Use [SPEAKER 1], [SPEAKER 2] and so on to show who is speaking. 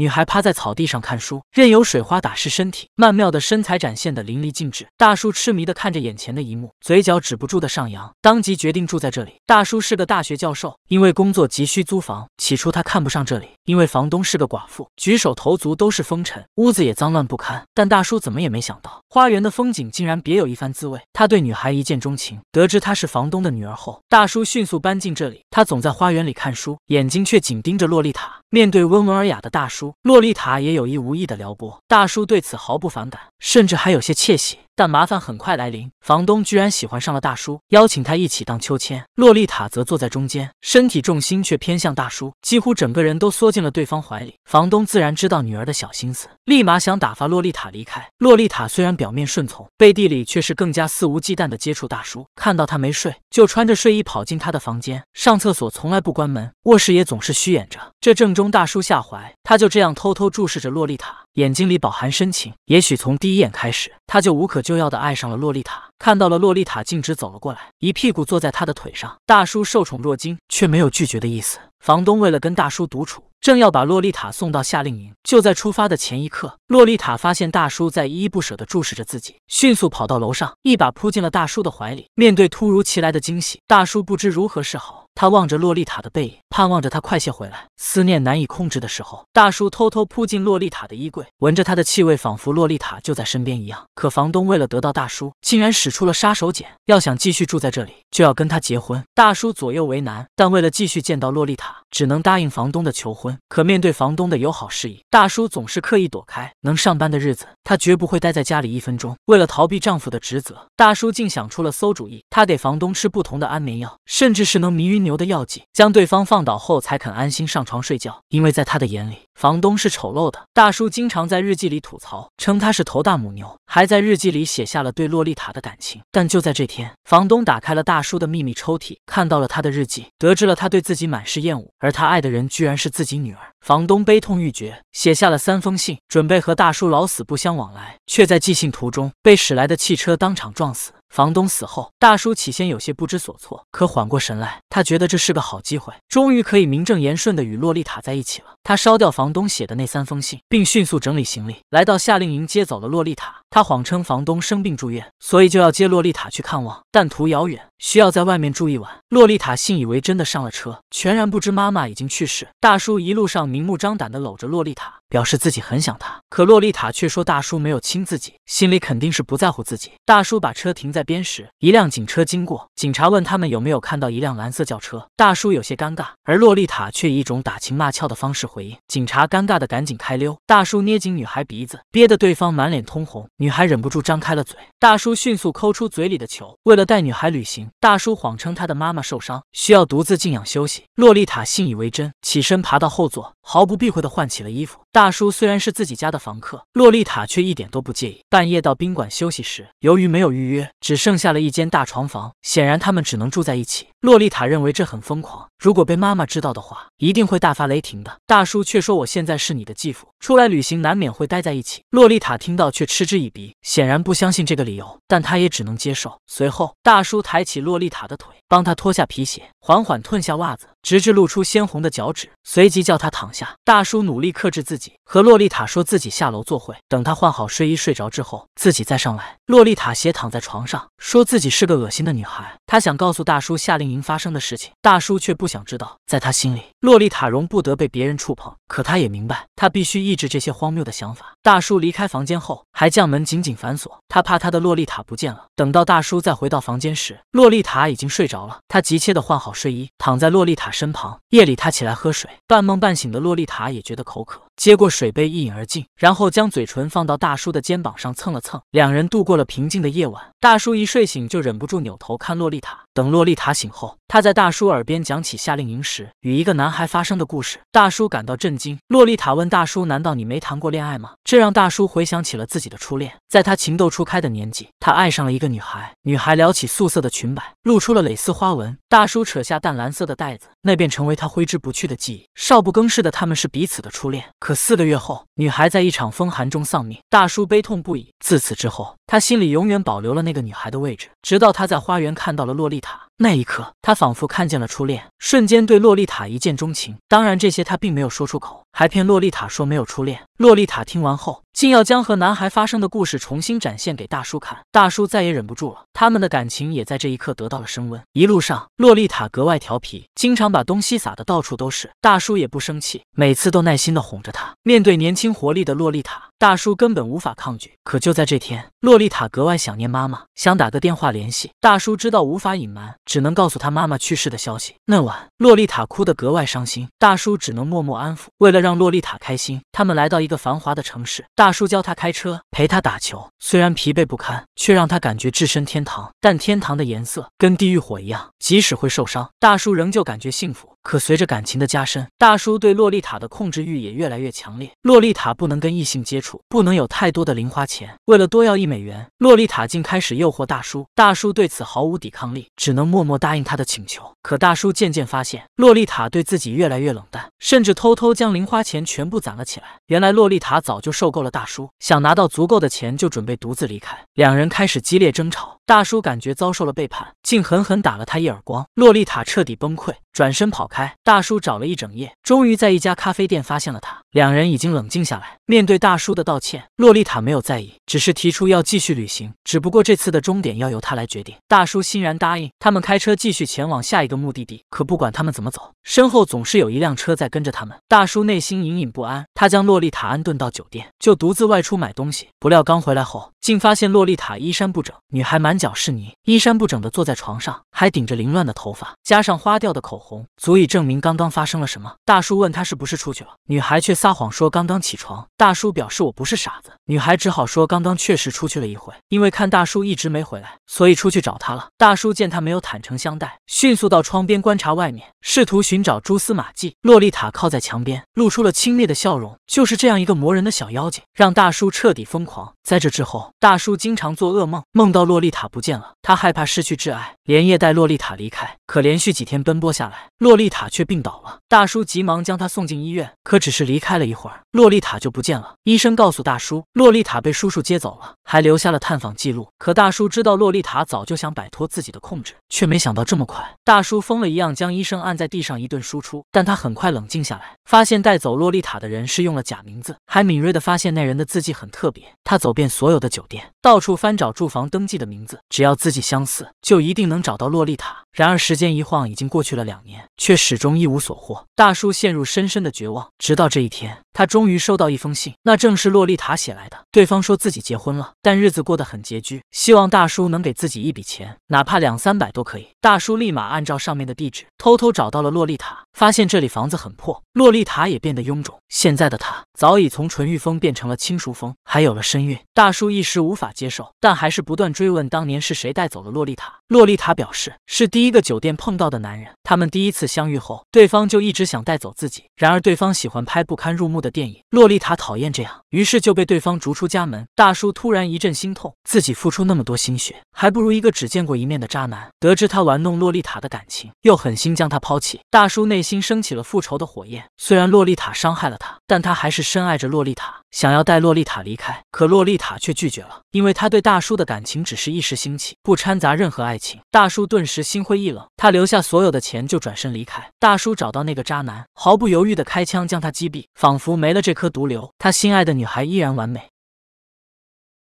[SPEAKER 1] 女孩趴在草地上看书，任由水花打湿身体，曼妙的身材展现的淋漓尽致。大叔痴迷地看着眼前的一幕，嘴角止不住的上扬，当即决定住在这里。大叔是个大学教授，因为工作急需租房。起初他看不上这里，因为房东是个寡妇，举手投足都是风尘，屋子也脏乱不堪。但大叔怎么也没想到，花园的风景竟然别有一番滋味。他对女孩一见钟情，得知她是房东的女儿后，大叔迅速搬进这里。他总在花园里看书，眼睛却紧盯着洛丽塔。面对温文尔雅的大叔，洛丽塔也有意无意的撩拨，大叔对此毫不反感。甚至还有些窃喜，但麻烦很快来临。房东居然喜欢上了大叔，邀请他一起荡秋千。洛丽塔则坐在中间，身体重心却偏向大叔，几乎整个人都缩进了对方怀里。房东自然知道女儿的小心思，立马想打发洛丽塔离开。洛丽塔虽然表面顺从，背地里却是更加肆无忌惮的接触大叔。看到他没睡，就穿着睡衣跑进他的房间上厕所，从来不关门，卧室也总是虚掩着，这正中大叔下怀。他就这样偷偷注视着洛丽塔。眼睛里饱含深情，也许从第一眼开始，他就无可救药的爱上了洛丽塔。看到了洛丽塔，径直走了过来，一屁股坐在他的腿上。大叔受宠若惊，却没有拒绝的意思。房东为了跟大叔独处，正要把洛丽塔送到夏令营。就在出发的前一刻，洛丽塔发现大叔在依依不舍地注视着自己，迅速跑到楼上，一把扑进了大叔的怀里。面对突如其来的惊喜，大叔不知如何是好。他望着洛丽塔的背影，盼望着她快些回来。思念难以控制的时候，大叔偷偷扑进洛丽塔的衣柜，闻着她的气味，仿佛洛丽塔就在身边一样。可房东为了得到大叔，竟然使出了杀手锏：要想继续住在这里，就要跟他结婚。大叔左右为难，但为了继续见到洛丽塔，只能答应房东的求婚。可面对房东的友好示意，大叔总是刻意躲开。能上班的日子，他绝不会待在家里一分钟。为了逃避丈夫的职责，大叔竟想出了馊主意：他给房东吃不同的安眠药，甚至是能迷晕。牛的药剂，将对方放倒后，才肯安心上床睡觉。因为在他的眼里。房东是丑陋的大叔，经常在日记里吐槽，称他是头大母牛，还在日记里写下了对洛丽塔的感情。但就在这天，房东打开了大叔的秘密抽屉，看到了他的日记，得知了他对自己满是厌恶，而他爱的人居然是自己女儿。房东悲痛欲绝，写下了三封信，准备和大叔老死不相往来，却在寄信途中被驶来的汽车当场撞死。房东死后，大叔起先有些不知所措，可缓过神来，他觉得这是个好机会，终于可以名正言顺的与洛丽塔在一起了。他烧掉房。东写的那三封信，并迅速整理行李，来到夏令营接走了洛丽塔。他谎称房东生病住院，所以就要接洛丽塔去看望。但途遥远，需要在外面住一晚。洛丽塔信以为真的上了车，全然不知妈妈已经去世。大叔一路上明目张胆地搂着洛丽塔，表示自己很想她。可洛丽塔却说大叔没有亲自己，心里肯定是不在乎自己。大叔把车停在边时，一辆警车经过，警察问他们有没有看到一辆蓝色轿车。大叔有些尴尬，而洛丽塔却以一种打情骂俏的方式回应警察。查尴尬的赶紧开溜，大叔捏紧女孩鼻子，憋得对方满脸通红。女孩忍不住张开了嘴，大叔迅速抠出嘴里的球。为了带女孩旅行，大叔谎称他的妈妈受伤，需要独自静养休息。洛丽塔信以为真，起身爬到后座，毫不避讳的换起了衣服。大叔虽然是自己家的房客，洛丽塔却一点都不介意。半夜到宾馆休息时，由于没有预约，只剩下了一间大床房，显然他们只能住在一起。洛丽塔认为这很疯狂。如果被妈妈知道的话，一定会大发雷霆的。大叔却说：“我现在是你的继父，出来旅行难免会待在一起。”洛丽塔听到却嗤之以鼻，显然不相信这个理由，但她也只能接受。随后，大叔抬起洛丽塔的腿，帮她脱下皮鞋，缓缓褪下袜子，直至露出鲜红的脚趾，随即叫她躺下。大叔努力克制自己，和洛丽塔说自己下楼坐会，等她换好睡衣睡着之后，自己再上来。洛丽塔斜躺在床上，说自己是个恶心的女孩，她想告诉大叔夏令营发生的事情，大叔却不。想知道，在他心里，洛丽塔容不得被别人触碰。可他也明白，他必须抑制这些荒谬的想法。大叔离开房间后，还将门紧紧反锁。他怕他的洛丽塔不见了。等到大叔再回到房间时，洛丽塔已经睡着了。他急切地换好睡衣，躺在洛丽塔身旁。夜里，他起来喝水。半梦半醒的洛丽塔也觉得口渴。接过水杯，一饮而尽，然后将嘴唇放到大叔的肩膀上蹭了蹭。两人度过了平静的夜晚。大叔一睡醒就忍不住扭头看洛丽塔。等洛丽塔醒后，他在大叔耳边讲起夏令营时与一个男孩发生的故事。大叔感到震惊。洛丽塔问大叔：“难道你没谈过恋爱吗？”这让大叔回想起了自己的初恋。在他情窦初开的年纪，他爱上了一个女孩。女孩撩起素色的裙摆，露出了蕾丝花纹。大叔扯下淡蓝色的带子。那便成为他挥之不去的记忆。少不更事的他们，是彼此的初恋。可四个月后，女孩在一场风寒中丧命，大叔悲痛不已。自此之后，他心里永远保留了那个女孩的位置，直到他在花园看到了洛丽塔。那一刻，他仿佛看见了初恋，瞬间对洛丽塔一见钟情。当然，这些他并没有说出口，还骗洛丽塔说没有初恋。洛丽塔听完后，竟要将和男孩发生的故事重新展现给大叔看。大叔再也忍不住了，他们的感情也在这一刻得到了升温。一路上，洛丽塔格外调皮，经常把东西撒的到处都是，大叔也不生气，每次都耐心的哄着她。面对年轻活力的洛丽塔。大叔根本无法抗拒，可就在这天，洛丽塔格外想念妈妈，想打个电话联系。大叔知道无法隐瞒，只能告诉他妈妈去世的消息。那晚，洛丽塔哭得格外伤心，大叔只能默默安抚。为了让洛丽塔开心，他们来到一个繁华的城市。大叔教她开车，陪她打球，虽然疲惫不堪，却让她感觉置身天堂。但天堂的颜色跟地狱火一样，即使会受伤，大叔仍旧感觉幸福。可随着感情的加深，大叔对洛丽塔的控制欲也越来越强烈。洛丽塔不能跟异性接触，不能有太多的零花钱。为了多要一美元，洛丽塔竟开始诱惑大叔。大叔对此毫无抵抗力，只能默默答应他的请求。可大叔渐渐发现，洛丽塔对自己越来越冷淡，甚至偷偷将零花钱全部攒了起来。原来洛丽塔早就受够了大叔，想拿到足够的钱就准备独自离开。两人开始激烈争吵，大叔感觉遭受了背叛，竟狠狠打了他一耳光。洛丽塔彻底崩溃。转身跑开，大叔找了一整夜，终于在一家咖啡店发现了他。两人已经冷静下来，面对大叔的道歉，洛丽塔没有在意，只是提出要继续旅行，只不过这次的终点要由他来决定。大叔欣然答应，他们开车继续前往下一个目的地。可不管他们怎么走，身后总是有一辆车在跟着他们。大叔内心隐隐不安，他将洛丽塔安顿到酒店，就独自外出买东西。不料刚回来后，竟发现洛丽塔衣衫不整，女孩满脚是泥，衣衫不整的坐在床上，还顶着凌乱的头发，加上花掉的口红，足以证明刚刚发生了什么。大叔问她是不是出去了，女孩却撒谎说刚刚起床。大叔表示我不是傻子，女孩只好说刚刚确实出去了一会，因为看大叔一直没回来，所以出去找他了。大叔见她没有坦诚相待，迅速到窗边观察外面，试图寻找蛛丝马迹。洛丽塔靠在墙边，露出了轻蔑的笑容。就是这样一个磨人的小妖精，让大叔彻底疯狂。在这之后，大叔经常做噩梦，梦到洛丽塔不见了。他害怕失去挚爱。连夜带洛丽塔离开，可连续几天奔波下来，洛丽塔却病倒了。大叔急忙将她送进医院，可只是离开了一会儿，洛丽塔就不见了。医生告诉大叔，洛丽塔被叔叔接走了，还留下了探访记录。可大叔知道洛丽塔早就想摆脱自己的控制，却没想到这么快。大叔疯了一样将医生按在地上一顿输出，但他很快冷静下来，发现带走洛丽塔的人是用了假名字，还敏锐地发现那人的字迹很特别。他走遍所有的酒店，到处翻找住房登记的名字，只要字迹相似，就一定能。找到洛丽塔。然而时间一晃，已经过去了两年，却始终一无所获。大叔陷入深深的绝望。直到这一天，他终于收到一封信，那正是洛丽塔写来的。对方说自己结婚了，但日子过得很拮据，希望大叔能给自己一笔钱，哪怕两三百都可以。大叔立马按照上面的地址，偷偷找到了洛丽塔，发现这里房子很破，洛丽塔也变得臃肿。现在的她早已从纯欲风变成了轻熟风，还有了身孕。大叔一时无法接受，但还是不断追问当年是谁带走了洛丽塔。洛丽塔表示是第。第一个酒店碰到的男人，他们第一次相遇后，对方就一直想带走自己。然而，对方喜欢拍不堪入目的电影，洛丽塔讨厌这样。于是就被对方逐出家门。大叔突然一阵心痛，自己付出那么多心血，还不如一个只见过一面的渣男。得知他玩弄洛丽塔的感情，又狠心将他抛弃，大叔内心升起了复仇的火焰。虽然洛丽塔伤害了他，但他还是深爱着洛丽塔，想要带洛丽塔离开。可洛丽塔却拒绝了，因为她对大叔的感情只是一时兴起，不掺杂任何爱情。大叔顿时心灰意冷，他留下所有的钱就转身离开。大叔找到那个渣男，毫不犹豫的开枪将他击毙，仿佛没了这颗毒瘤，他心爱的女。女孩依然完美。